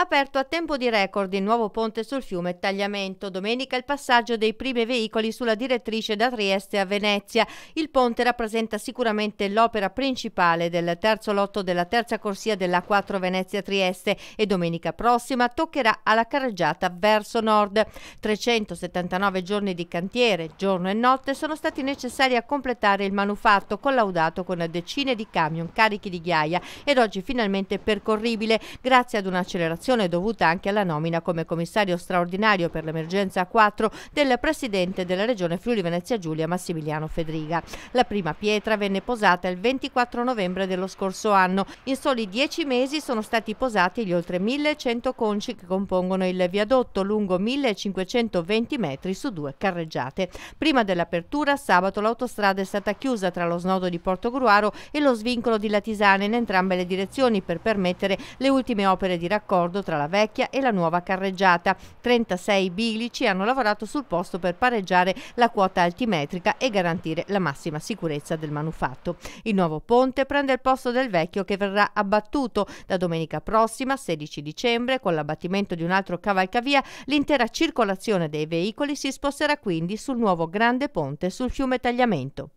Aperto a tempo di record il nuovo ponte sul fiume Tagliamento. Domenica il passaggio dei primi veicoli sulla direttrice da Trieste a Venezia. Il ponte rappresenta sicuramente l'opera principale del terzo lotto della terza corsia della 4 Venezia-Trieste e domenica prossima toccherà alla carreggiata verso nord. 379 giorni di cantiere, giorno e notte, sono stati necessari a completare il manufatto collaudato con decine di camion carichi di ghiaia ed oggi finalmente percorribile grazie ad un'accelerazione situazione dovuta anche alla nomina come commissario straordinario per l'emergenza 4 del presidente della regione Friuli Venezia Giulia Massimiliano Fedriga. La prima pietra venne posata il 24 novembre dello scorso anno. In soli dieci mesi sono stati posati gli oltre 1100 conci che compongono il viadotto lungo 1520 metri su due carreggiate. Prima dell'apertura sabato l'autostrada è stata chiusa tra lo snodo di Porto Gruaro e lo svincolo di Latisana in entrambe le direzioni per permettere le ultime opere di raccordo accordo tra la vecchia e la nuova carreggiata. 36 bilici hanno lavorato sul posto per pareggiare la quota altimetrica e garantire la massima sicurezza del manufatto. Il nuovo ponte prende il posto del vecchio che verrà abbattuto da domenica prossima, 16 dicembre, con l'abbattimento di un altro cavalcavia, l'intera circolazione dei veicoli si sposterà quindi sul nuovo grande ponte sul fiume Tagliamento.